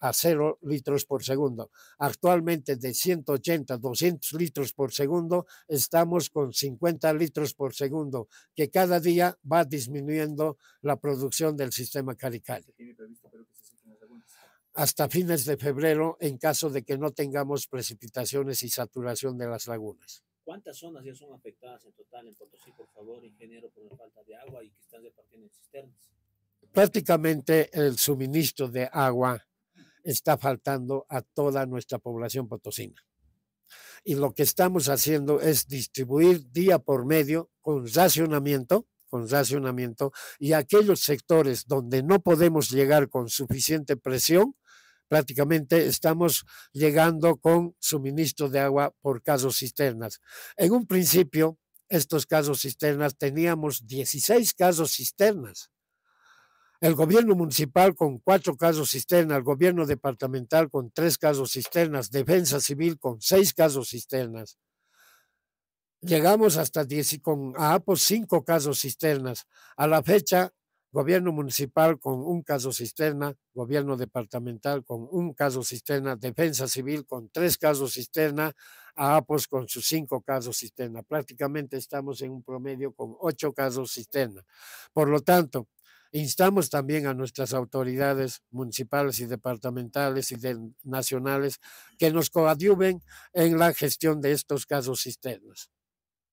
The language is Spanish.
a 0 litros por segundo. Actualmente de 180 a 200 litros por segundo estamos con 50 litros por segundo, que cada día va disminuyendo la producción del sistema carical. Hasta fines de febrero, en caso de que no tengamos precipitaciones y saturación de las lagunas. ¿Cuántas zonas ya son afectadas en total en Potosí, por favor, ingeniero, por la falta de agua y que están cisternas? Prácticamente el suministro de agua está faltando a toda nuestra población potosina. Y lo que estamos haciendo es distribuir día por medio con racionamiento, con racionamiento, y aquellos sectores donde no podemos llegar con suficiente presión, prácticamente estamos llegando con suministro de agua por casos cisternas. En un principio, estos casos cisternas, teníamos 16 casos cisternas el gobierno municipal con cuatro casos cisternas, el gobierno departamental con tres casos cisternas, defensa civil con seis casos cisternas. Llegamos hasta 10 con APOS ah, pues cinco casos cisternas. A la fecha, gobierno municipal con un caso cisterna, gobierno departamental con un caso cisterna, defensa civil con tres casos cisterna, a ah, APOS pues con sus cinco casos cisterna. Prácticamente estamos en un promedio con ocho casos cisterna. Por lo tanto, Instamos también a nuestras autoridades municipales y departamentales y nacionales que nos coadyuven en la gestión de estos casos cisternas.